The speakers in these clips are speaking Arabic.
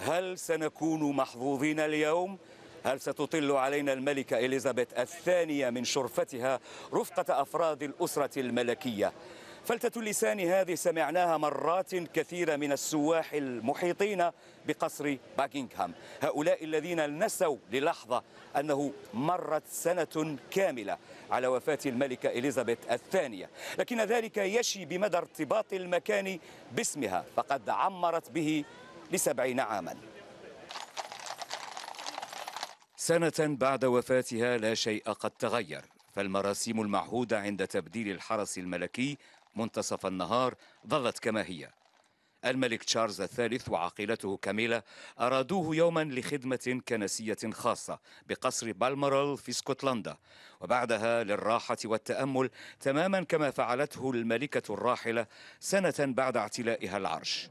هل سنكون محظوظين اليوم؟ هل ستطل علينا الملكة إليزابيث الثانية من شرفتها رفقة أفراد الأسرة الملكية؟ فلتة اللسان هذه سمعناها مرات كثيرة من السواح المحيطين بقصر باكنغهام هؤلاء الذين نسوا للحظة أنه مرت سنة كاملة على وفاة الملكة إليزابيث الثانية لكن ذلك يشي بمدى ارتباط المكان باسمها فقد عمرت به لسبعين عاما سنة بعد وفاتها لا شيء قد تغير فالمراسيم المعهودة عند تبديل الحرس الملكي منتصف النهار ظلت كما هي الملك تشارلز الثالث وعقيلته كاميلا أرادوه يوما لخدمة كنسية خاصة بقصر بالمرال في اسكتلندا وبعدها للراحة والتأمل تماما كما فعلته الملكة الراحلة سنة بعد اعتلائها العرش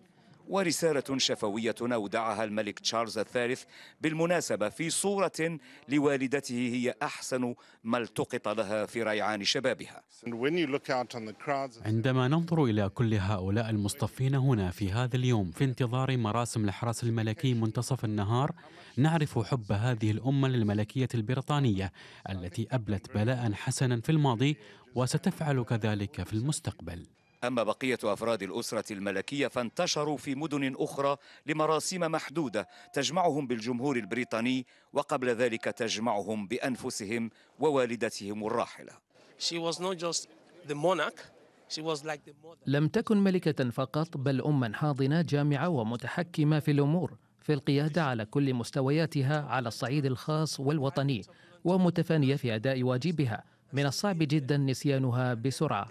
ورسالة شفوية أودعها الملك تشارلز الثالث بالمناسبة في صورة لوالدته هي أحسن ما التقط لها في ريعان شبابها عندما ننظر إلى كل هؤلاء المصطفين هنا في هذا اليوم في انتظار مراسم الحرس الملكي منتصف النهار نعرف حب هذه الأمة للملكية البريطانية التي أبلت بلاء حسنا في الماضي وستفعل كذلك في المستقبل أما بقية أفراد الأسرة الملكية فانتشروا في مدن أخرى لمراسم محدودة تجمعهم بالجمهور البريطاني وقبل ذلك تجمعهم بأنفسهم ووالدتهم الراحلة لم تكن ملكة فقط بل أما حاضنة جامعة ومتحكمة في الأمور في القيادة على كل مستوياتها على الصعيد الخاص والوطني ومتفانية في أداء واجبها من الصعب جدا نسيانها بسرعة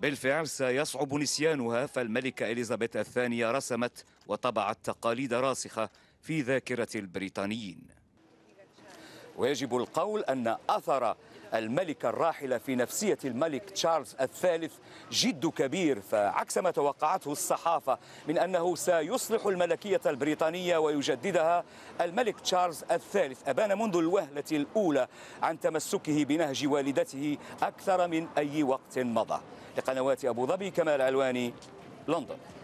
بالفعل سيصعب نسيانها فالملكة إليزابيث الثانية رسمت وطبعت تقاليد راسخة في ذاكرة البريطانيين ويجب القول أن أثر الملكة الراحلة في نفسية الملك تشارلز الثالث جد كبير فعكس ما توقعته الصحافة من أنه سيصلح الملكية البريطانية ويجددها الملك تشارلز الثالث أبان منذ الوهلة الأولى عن تمسكه بنهج والدته أكثر من أي وقت مضى لقنوات أبو ظبي كمال علواني لندن